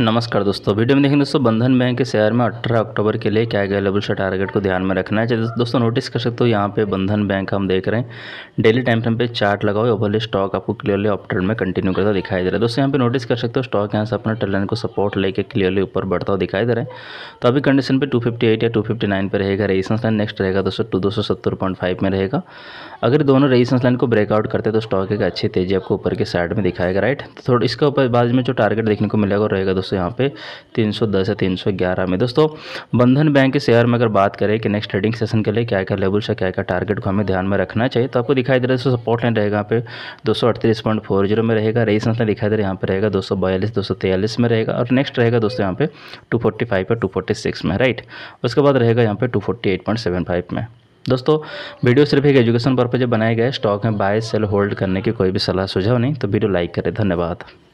नमस्कार दोस्तों वीडियो में देखेंगे दोस्तों बंधन बैंक के शेयर में 18 अक्टूबर के लिए क्या क्या लेवल से टारगेट को ध्यान में रखना है दोस्तों नोटिस कर सकते हो यहाँ पे बंधन बैंक हम देख रहे हैं डेली टाइम फ्रेम पे चार्ट लगाओ ओवरले स्टॉक आपको क्लियरली अपट्रेंड में कंटिन्यू करता दिखाई दे रहा है दोस्तों यहाँ पे नोटिस कर सकते हो स्टॉक यहाँ से अपना ट्रेलन को सपोर्ट लेकर क्लियरली ऊपर बढ़ता हुआ दिखाई दे रहा है तो अभी कंडीशन पर टू या टू पे पर रहेगा रेजिस्टेंस लाइन नेक्स्ट रहेगा दोस्तों दो में रहेगा अगर दोनों रेजिस्टेंस लाइन को ब्रेकआउट करते तो स्टॉक एक अच्छी तेजी आपको ऊपर के साइड में दिखाएगा राइट तो थोड़ा इसके ऊपर बाद में जो टारगेट देखने को मिलेगा रहेगा दोस्तों सौ यहाँ पे तीन सौ दस तीन सौ ग्यारह में दोस्तों बंधन बैंक के शेयर में अगर बात करें कि नेक्स्ट ट्रेडिंग सेशन के लिए क्या क्या लेवल से क्या क्या टारगेट को हमें ध्यान में रखना चाहिए तो आपको दिखाई दे रहा है सपोर्ट लाइन रहेगा यहाँ पे दो सौ अड़तीस पॉइंट फोर जीरो में रहेगा रेजिस्टेंस लाइन दिखाई दे रहा है यहाँ पे रहेगा दो सौ बयालीस दो सौ तेयालीस में रहेगा और नेक्स्ट रहेगा दोस्तों यहाँ पे two forty five two forty six में राइट उसके बाद रहेगा यहाँ पे two forty eight point seven five में दोस्तों वीडियो सिर्फ एक एजुकेशन पर्पज बनाए गए स्टॉक में बाय सेल होल्ड करने की कोई भी सलाह सुझाव नहीं तो वीडियो लाइक करें धन्यवाद